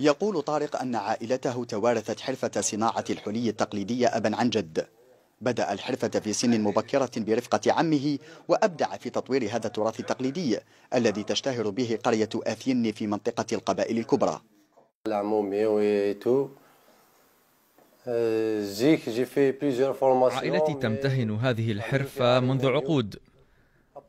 يقول طارق أن عائلته توارثت حرفة صناعة الحلي التقليدية أبا عن جد بدأ الحرفة في سن مبكرة برفقة عمه وأبدع في تطوير هذا التراث التقليدي الذي تشتهر به قرية آثين في منطقة القبائل الكبرى آه، عائلتي تمتهن هذه الحرفة منذ عقود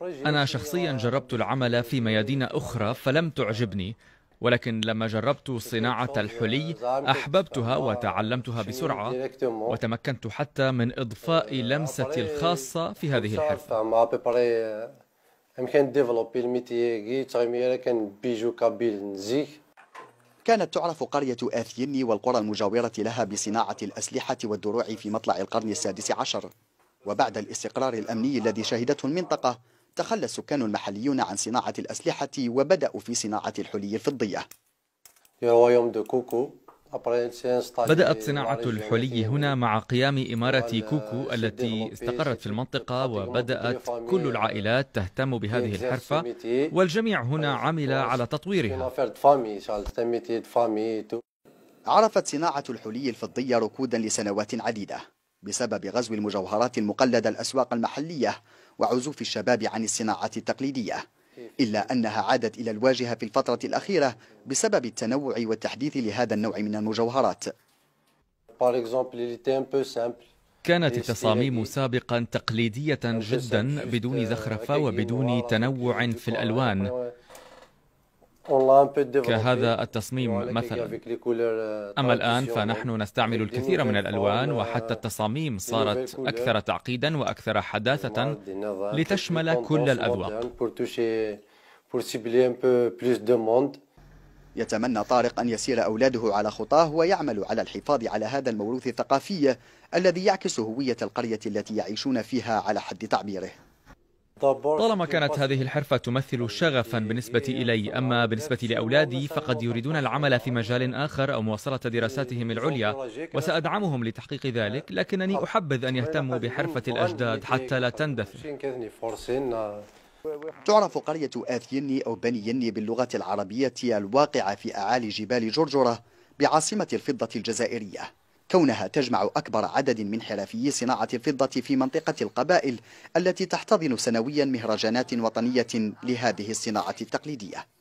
أنا شخصيا جربت العمل في ميادين أخرى فلم تعجبني ولكن لما جربت صناعة الحلي أحببتها وتعلمتها بسرعة وتمكنت حتى من إضفاء لمستي الخاصة في هذه الحرفة كانت تعرف قرية آثيني والقرى المجاورة لها بصناعة الأسلحة والدروع في مطلع القرن السادس عشر وبعد الاستقرار الأمني الذي شهدته المنطقة تخلى السكان المحليون عن صناعة الأسلحة وبدأوا في صناعة الحلي الفضية بدأت صناعة الحلي هنا مع قيام إمارة كوكو التي استقرت في المنطقة وبدأت كل العائلات تهتم بهذه الحرفة والجميع هنا عمل على تطويرها عرفت صناعة الحلي الفضية ركودا لسنوات عديدة بسبب غزو المجوهرات المقلدة الأسواق المحلية وعزوف الشباب عن الصناعات التقليدية إلا أنها عادت إلى الواجهة في الفترة الأخيرة بسبب التنوع والتحديث لهذا النوع من المجوهرات كانت التصاميم سابقا تقليدية جدا بدون زخرفة euh, وبدون تنوع في الألوان كهذا التصميم يعني مثلا أما الآن فنحن نستعمل الكثير من الألوان وحتى التصاميم صارت أكثر تعقيدا وأكثر حداثة لتشمل كل الأذواق يتمنى طارق أن يسير أولاده على خطاه ويعمل على الحفاظ على هذا الموروث الثقافي الذي يعكس هوية القرية التي يعيشون فيها على حد تعبيره طالما كانت هذه الحرفة تمثل شغفا بالنسبة إلي أما بالنسبة لأولادي فقد يريدون العمل في مجال آخر أو مواصلة دراساتهم العليا وسأدعمهم لتحقيق ذلك لكنني أحبذ أن يهتموا بحرفة الأجداد حتى لا تندثر تعرف قرية آثيني أو بني يني باللغة العربية الواقعة في أعالي جبال جرجرة بعاصمة الفضة الجزائرية كونها تجمع أكبر عدد من حرفيي صناعة الفضة في منطقة القبائل التي تحتضن سنويا مهرجانات وطنية لهذه الصناعة التقليدية